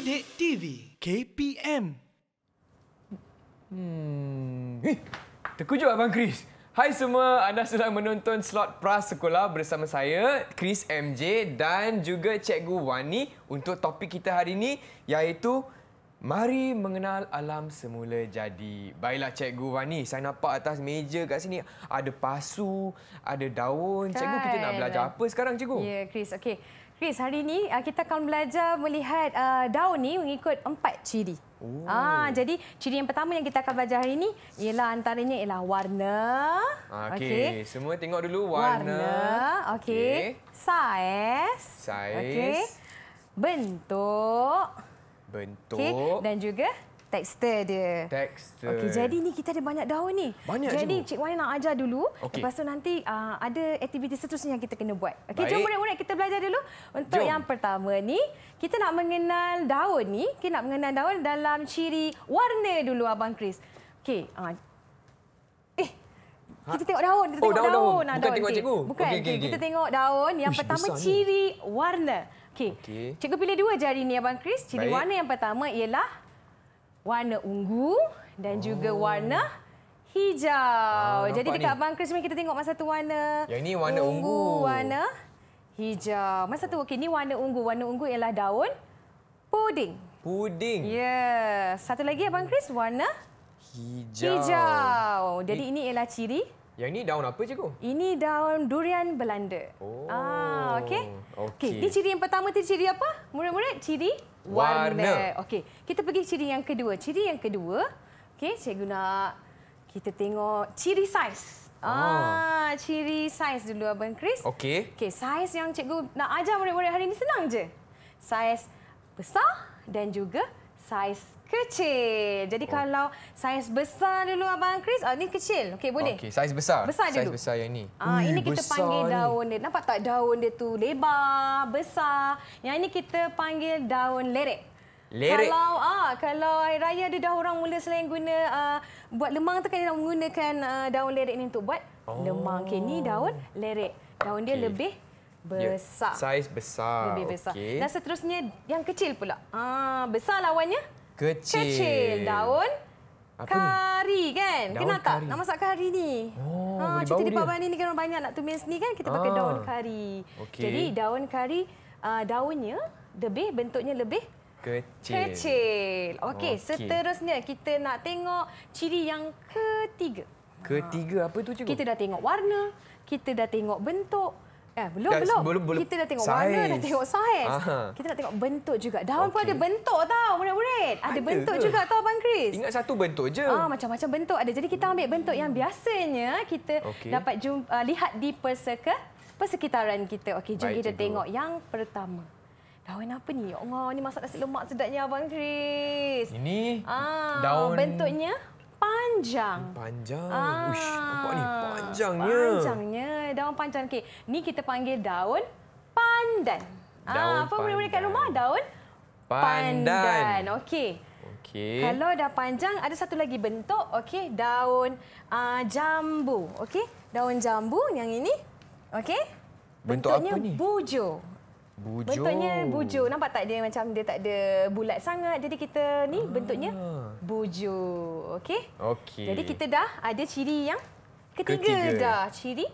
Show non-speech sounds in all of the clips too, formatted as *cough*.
Sidik TV KPM Hmm. Eh, terkejut Abang Chris. Hai semua, anda sedang menonton slot prasekolah bersama saya, Chris MJ dan juga Cikgu Wani untuk topik kita hari ini iaitu Mari mengenal alam semula jadi. Baiklah Cikgu Wani, saya nampak atas meja kat sini ada pasu, ada daun. Cikgu kita nak kan. belajar apa sekarang Cikgu? Ya, yeah, Chris. Okey. Chris, hari ini ah, kita akan belajar melihat ah, daun ni mengikut empat ciri. Oh. Ah, jadi ciri yang pertama yang kita akan belajar hari ini ialah antaranya ialah warna. Ah, okey, okay. semua tengok dulu warna. warna. Okey. Okay. Size. Size. Okay. Bentuk. Bentuk. Okay. Dan juga tekstur dia. Tekstur. Okey, jadi ni kita ada banyak daun ni. Banyak jadi jemur. Cik Wani nak ajar dulu. Okay. Lepas tu nanti uh, ada aktiviti seterusnya yang kita kena buat. Okay. jom murid-murid kita belajar dulu. Untuk jom. yang pertama ni, kita nak mengenal daun ni. Kita nak mengenal daun dalam ciri warna dulu Abang Chris. Okay. Uh, eh, ha? kita tengok daun. Kita oh, tengok daun. daun. daun. Ah, Bukan daun. tengok cikgu. Bukan. Okay, okay, okay. Kita tengok daun. Yang Uish, pertama, ciri ni. warna. Okey. Okay. Cikgu pilih dua je ni, Abang Chris. Ciri Baik. warna yang pertama ialah warna ungu dan oh. juga warna hijau. Ah, Jadi dekat ni. Abang Chris kita tengok masa satu warna Yang ni warna ungu, ungu. warna hijau. Masa satu okey ni warna ungu, warna ungu ialah daun puding. Puding. Ya. Yeah. Satu lagi Abang Chris warna hijau. Hijau. Jadi ini ialah ciri yang ini daun apa cikgu? Ini daun durian Belanda. Ah, oh. Ah, okey. Okey. Okay. Ini ciri yang pertama tu ciri apa? Murid-murid ciri warna. warna. Okey, kita pergi ciri yang kedua. Ciri yang kedua, okey, Saya guna kita tengok ciri saiz. Oh. Ah, ciri saiz dulu abang Chris. Okey. Okey, saiz yang cikgu nak ajar murid-murid hari ini senang je. Saiz besar dan juga saiz kecil. Jadi oh. kalau saiz besar dulu abang Chris, ah ni kecil. Okey boleh. Okey, saiz besar. besar saiz dulu. besar yang ah, ini. Ah Ui, ini kita panggil daun ni. dia. Nampak tak daun dia tu lebar, besar. Yang ini kita panggil daun lerek. Lerek. Kalau ah kalau hari raya ada dah orang mula selain guna uh, buat lemang tu kan dia menggunakan uh, daun lerek ni untuk buat oh. lemang. Okey ni daun lerek. Daun dia okay. lebih ya, besar. Ya, saiz besar. Lebih besar. Okay. Dan seterusnya yang kecil pula. Ah besar lawannya kecil. Kecil daun apa kari ni? kan. Daun Kenapa kari. nak masak kari ni? Oh, ha, cuti di bawah ni ni kan banyak nak tumis ni kan. Kita ah. pakai daun kari. Okay. Jadi daun kari uh, daunnya lebih bentuknya lebih kecil. Kecil. Okey, okay. seterusnya kita nak tengok ciri yang ketiga. Ketiga apa tu cikgu? Kita dah tengok warna, kita dah tengok bentuk, Eh, belum, dah, belum. Belum, belum. Kita dah tengok sains. warna, dah tengok saiz. Kita nak tengok bentuk juga. Daun okay. pun ada bentuk tau, murid-murid. Ada, ada bentuk ke? juga tau, Abang Chris. Ingat satu bentuk je. Ah, Macam-macam bentuk ada. Jadi kita ambil bentuk yang biasanya kita okay. dapat jumpa, uh, lihat di perseka, persekitaran kita. Okey, jom kita cikgu. tengok yang pertama. Daun apa ni? Oh, ni masak nasi lemak sedapnya, Abang Chris. Ini ah, daun... Bentuknya? panjang. Panjang. Ah. Uish, nampak ni panjangnya. Panjangnya. Daun panjang. Okay. Ni kita panggil daun pandan. Ah, daun ah, apa pandan. boleh kat rumah? Daun pandan. pandan. Okey. Okay. Kalau dah panjang, ada satu lagi bentuk. Okey, daun uh, jambu. Okey, daun jambu yang ini. Okey. Bentuk Bentuknya apa ni? Bujo. Bujo. Bentuknya bujo. Nampak tak dia macam dia tak ada bulat sangat. Jadi kita ni ah. bentuknya bujo okey? Okey. Jadi kita dah ada ciri yang ketiga, ketiga. dah. Ciri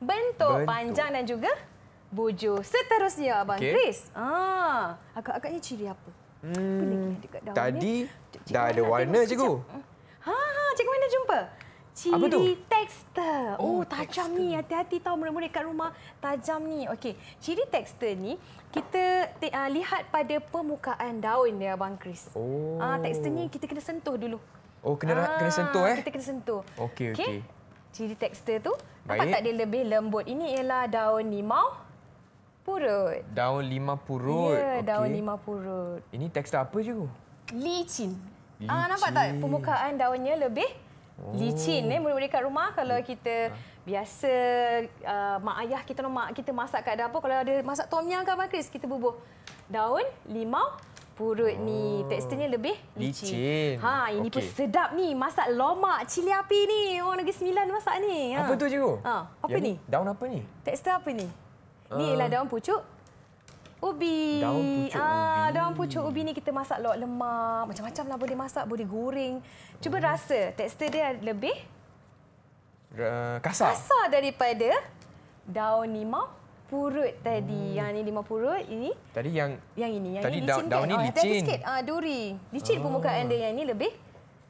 bentuk, bentuk panjang dan juga bujur. Seterusnya abang okay. Chris. ah, agak-agaknya ciri apa? Hmm. Dekat daun tadi ni? dah ada warna cikgu. Ha ha, cikgu mana jumpa? Ciri tekstur. Oh, oh tajam ni. Hati-hati tahu murid-murid kat rumah. Tajam ni. Okey. Ciri tekstur ni, kita te- uh, lihat pada permukaan daun dia, Abang Chris. Oh. Uh, tekster ni kita kena sentuh dulu. Oh, kena ah, kena sentuh ah, eh? Kita kena sentuh. Okey, okey. Okay. Ciri tekstur tu, Baik. nampak tak dia lebih lembut? Ini ialah daun limau purut. Daun limau purut. Ya, okay. daun limau purut. Ini tekstur apa cikgu? Licin. licin. Ah, nampak tak permukaan daunnya lebih oh. licin. Eh? Mula-mula dekat rumah kalau kita ha. biasa uh, mak ayah kita, mak kita masak kat dapur. Kalau ada masak tom yum ke apa, Chris? Kita bubuh daun limau purut oh. ni. Teksturnya lebih licin. licin. Ha, ini okay. pun sedap ni. Masak lomak cili api ni. Orang negeri sembilan masak ni. Ha. Apa tu cikgu? Ha. Apa Yang ni? Daun apa ni? Tekstur apa ni? Ha. Ni ialah daun pucuk. Ubi. Daun pucuk ha, ubi. Daun pucuk ubi ni kita masak lok lemak. Macam-macam lah boleh masak, boleh goreng. Cuba hmm. rasa tekstur dia lebih... Uh, kasar. Kasar daripada daun limau. Purut tadi. Hmm. Yang ni 50 root, ini. Tadi yang yang ini, yang tadi ini oh, licin. daun ini oh, licin. Tadi sikit ah, duri. Licin oh. permukaan dia yang ini lebih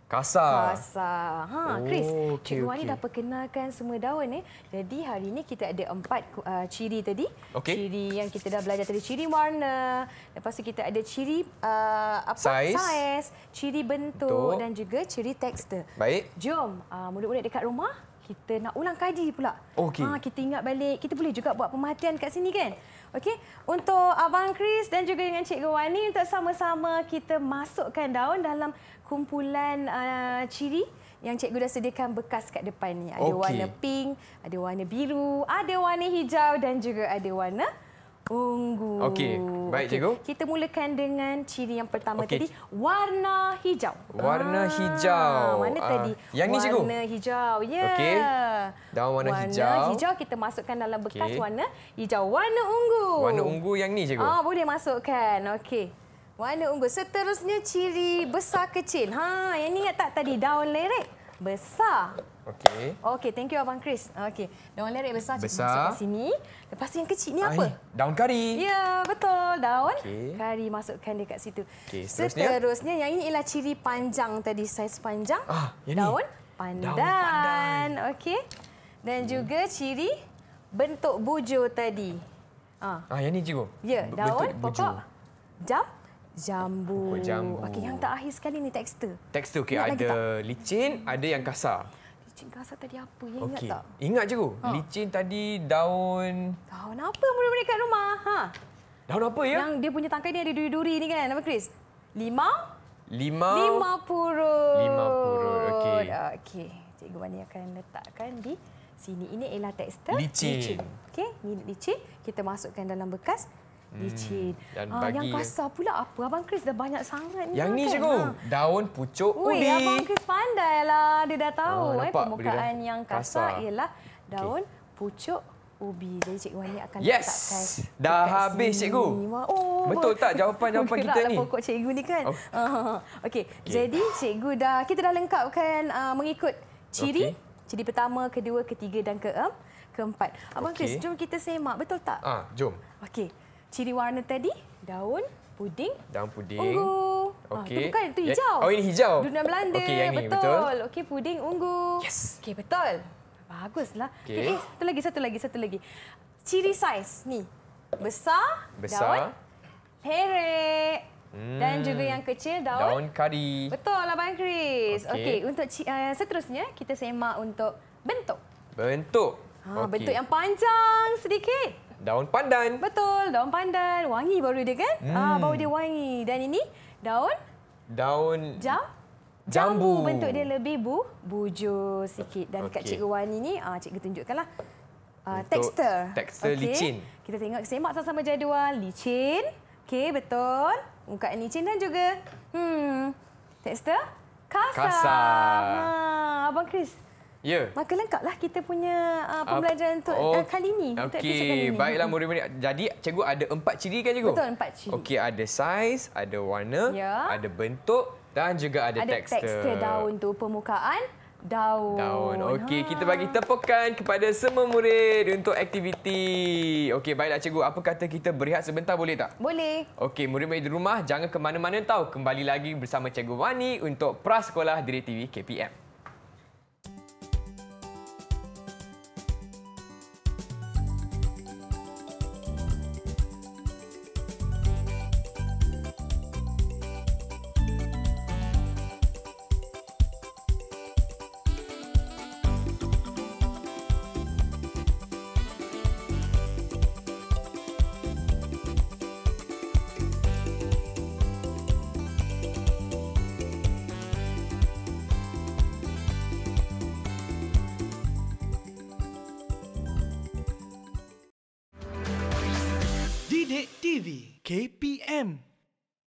kasar. Kasar. Ha, oh, Chris. Okay, Cikgu okay. dah perkenalkan semua daun eh. Jadi hari ini kita ada empat uh, ciri tadi. Okay. Ciri yang kita dah belajar tadi ciri warna. Lepas tu kita ada ciri uh, apa? saiz, Size, ciri bentuk, bentuk dan juga ciri tekstur. Baik. Jom, uh, mulut-mulut dekat rumah kita nak ulang kaji pula. Okay. Ha, ah, kita ingat balik, kita boleh juga buat pematian kat sini kan? Okey, untuk Abang Chris dan juga dengan Cikgu Wani untuk sama-sama kita masukkan daun dalam kumpulan uh, ciri yang cikgu dah sediakan bekas kat depan ni. Ada okay. warna pink, ada warna biru, ada warna hijau dan juga ada warna Ungu. Okey. Baik, okay. cikgu. Kita mulakan dengan ciri yang pertama okay. tadi. Warna hijau. Warna ah, hijau. Mana ah. tadi? Yang ni cikgu. Warna hijau. Ya. Yeah. Okey. Dan warna, warna hijau. Warna hijau kita masukkan dalam bekas okay. warna hijau. Warna ungu. Warna ungu yang ni, cikgu. Ah, boleh masukkan. Okey. Warna ungu. Seterusnya ciri besar kecil. Ha, yang ini tak tadi? Daun lerek Besar. Okey. Okey, thank you Abang Chris. Okey. Daun lerik besar, besar. masuk kat sini. Lepas tu yang kecil ni ah, apa? Daun kari. Ya, yeah, betul. Daun okay. kari masukkan dekat situ. Okay, seterusnya. seterusnya, yang ini ialah ciri panjang tadi. Saiz panjang. Ah, yang daun pandan. Daun pandan. Okey. Dan hmm. juga ciri bentuk bujur tadi. Ah. ah, yang ni juga. Ya, yeah, daun, pokok, bujo. jam, jambu. Oh, jambu. Okey, yang terakhir sekali ni tekstur. Tekstur, okey. Ada licin, ada yang kasar licin kasar tadi apa? Ya, ingat tak? Ingat je, Gu. Ha. Licin tadi daun... Daun apa mula-mula kat rumah? Ha? Daun apa, ya? Yang dia punya tangkai ni ada duri-duri ni kan? Nama Chris? Limau? Limau. Lima purut. Lima purut, okey. Ah, okey. Cikgu Mani akan letakkan di sini. Ini ialah tekstur licin. licin. Okey, ini licin. Kita masukkan dalam bekas licin. Hmm. Dan ah, bagi... Yang kasar pula apa? Abang Chris dah banyak sangat. Yang ni, ni cikgu. Ha. Daun pucuk Ui, ubi. Abang Chris pandai lah. Dia dah ah, tahu. Ha, eh, permukaan yang kasar, kasar ialah daun okay. pucuk ubi. Jadi Cik Wani akan yes. letakkan. Dah habis sini. cikgu. Oh, oh. Betul tak jawapan-jawapan *laughs* kita ni? pokok cikgu ni kan. Oh. *laughs* okey. Okay. Jadi cikgu dah, kita dah lengkapkan uh, mengikut ciri. Okay. Ciri pertama, kedua, ketiga dan ke keempat. Abang okay. Chris, jom kita semak. Betul tak? Ah, ha, jom. Okey ciri warna tadi daun puding daun puding ungu ah, okey ah, bukan itu eh, hijau oh ini hijau dunia belanda okay, yang ini, betul, betul. okey puding ungu yes okey betul baguslah okey okay, eh, satu lagi satu lagi satu lagi ciri saiz ni besar, besar. daun perek dan hmm. juga yang kecil daun daun kari betul lah bang Chris okey okay, untuk uh, seterusnya kita semak untuk bentuk bentuk ha, ah, okay. bentuk yang panjang sedikit daun pandan. Betul, daun pandan. Wangi baru dia kan? Ah, hmm. Ah, baru dia wangi. Dan ini daun daun jam jambu. jambu. Bentuk dia lebih bu bujur sikit. Dan okay. dekat cikgu Wani ni, ah cikgu tunjukkanlah. Ah, tekstur. Tekstur okay. licin. Kita tengok semak sama-sama jadual. Licin. Okey, betul. Muka licin dan juga hmm tekstur kasar. kasar. Ha, abang Chris. Ya. Maka lengkaplah kita punya uh, pembelajaran uh, untuk oh, uh, kali ini. Okey, baiklah hmm. murid-murid. Jadi cikgu ada empat ciri kan cikgu? Betul, empat ciri. Okey, ada saiz, ada warna, ya. ada bentuk dan juga ada, ada tekstur. Ada tekstur daun tu permukaan daun. Daun. Okey, ha. kita bagi tepukan kepada semua murid untuk aktiviti. Okey, baiklah cikgu. Apa kata kita berehat sebentar boleh tak? Boleh. Okey, murid-murid di rumah jangan ke mana-mana tahu. Kembali lagi bersama cikgu Wani untuk prasekolah Sekolah Diri TV KPM. KPM